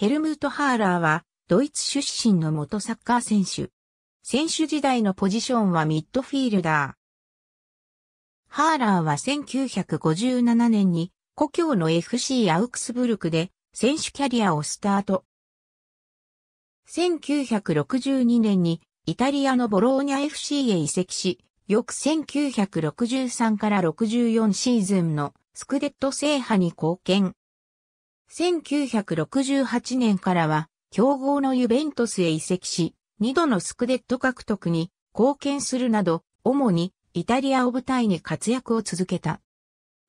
ヘルムート・ハーラーは、ドイツ出身の元サッカー選手。選手時代のポジションはミッドフィールダー。ハーラーは1957年に、故郷の FC アウクスブルクで、選手キャリアをスタート。1962年に、イタリアのボローニャ FC へ移籍し、翌1963から64シーズンのスクデット制覇に貢献。1968年からは、強豪のユベントスへ移籍し、二度のスクデット獲得に貢献するなど、主にイタリアを舞台に活躍を続けた。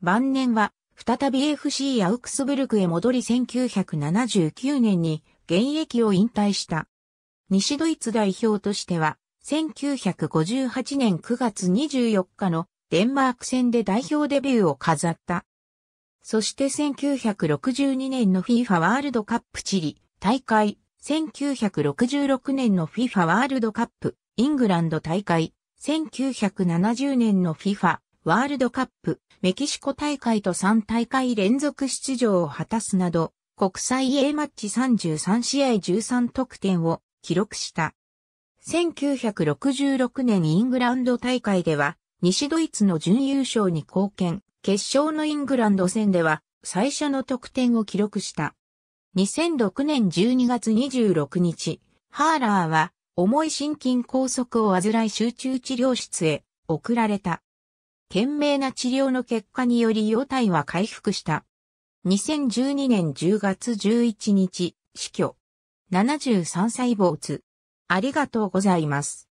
晩年は、再び FC アウクスブルクへ戻り1979年に現役を引退した。西ドイツ代表としては、1958年9月24日のデンマーク戦で代表デビューを飾った。そして1962年の FIFA ワールドカップチリ大会、1966年の FIFA ワールドカップイングランド大会、1970年の FIFA ワールドカップメキシコ大会と3大会連続出場を果たすなど、国際 A マッチ33試合13得点を記録した。1966年イングランド大会では、西ドイツの準優勝に貢献。決勝のイングランド戦では最初の得点を記録した。2006年12月26日、ハーラーは重い心筋梗塞を患い集中治療室へ送られた。懸命な治療の結果により容体は回復した。2012年10月11日、死去。73歳坊主。ありがとうございます。